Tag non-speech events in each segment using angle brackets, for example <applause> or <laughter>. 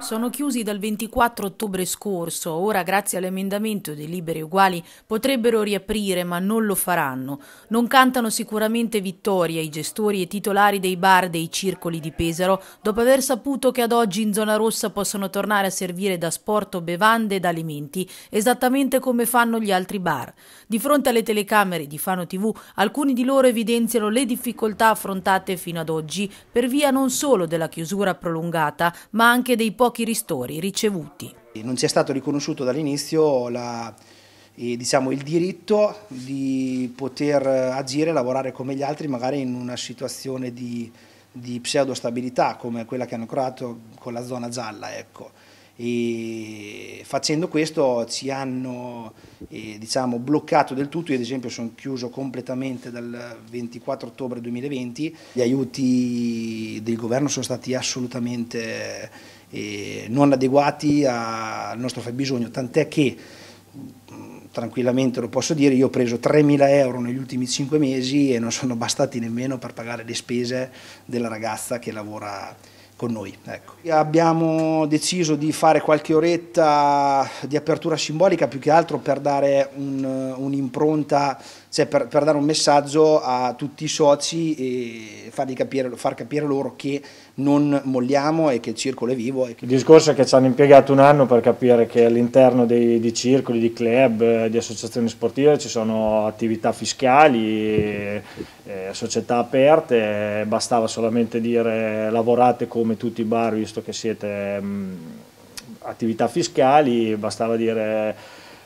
Sono chiusi dal 24 ottobre scorso, ora grazie all'emendamento dei Liberi Uguali potrebbero riaprire ma non lo faranno. Non cantano sicuramente vittoria i gestori e titolari dei bar dei circoli di Pesaro dopo aver saputo che ad oggi in zona rossa possono tornare a servire da sport bevande ed alimenti, esattamente come fanno gli altri bar. Di fronte alle telecamere di Fano TV alcuni di loro evidenziano le difficoltà affrontate fino ad oggi per via non solo della chiusura prolungata ma anche dei pochi pochi ristori ricevuti. Non ci è stato riconosciuto dall'inizio la, e, eh, diciamo, il diritto di poter eh, agire, lavorare come gli altri, magari in una situazione di, di stabilità come quella che hanno creato con la zona gialla. Ecco e facendo questo ci hanno eh, diciamo, bloccato del tutto, io ad esempio sono chiuso completamente dal 24 ottobre 2020, gli aiuti del governo sono stati assolutamente eh, non adeguati al nostro fabbisogno, tant'è che mm, tranquillamente lo posso dire, io ho preso 3.000 euro negli ultimi 5 mesi e non sono <laughs> bastati nemmeno per pagare le spese della ragazza che lavora con noi. Ecco. Abbiamo deciso di fare qualche oretta di apertura simbolica più che altro per dare un'impronta, cioè per, per, dare un messaggio a tutti i soci e capire, far capire loro che non molliamo e che il circolo è vivo. Che... Il discorso è che ci hanno impiegato un anno per capire che all'interno di circoli, di club, eh, di associazioni sportive ci sono attività fiscali, e, eh, e eh, società aperte, bastava solamente dire lavorate come come tutti i bar, visto che siete mh, mm, attività fiscali, bastava dire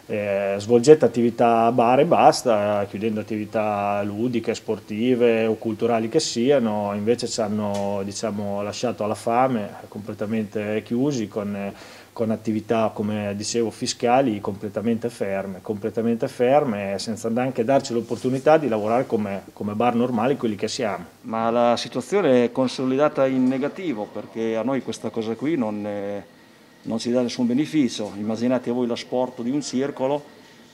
eh, svolgete attività bar e basta, chiudendo attività ludiche, sportive o culturali che siano, invece ci hanno diciamo, lasciato alla fame, completamente chiusi, con, con attività, come dicevo, fiscali completamente ferme, completamente ferme, senza neanche darci l'opportunità di lavorare come, come, bar normali quelli che siamo. Ma la situazione è consolidata in negativo perché a noi questa cosa qui non... È non si dà nessun beneficio. Immaginate voi l'asporto di un circolo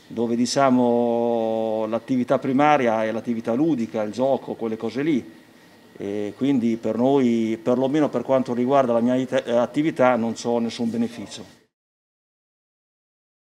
dove diciamo, l'attività primaria è l'attività ludica, il gioco, quelle cose lì. E quindi per noi, perlomeno per quanto riguarda la mia attività, non ho nessun beneficio.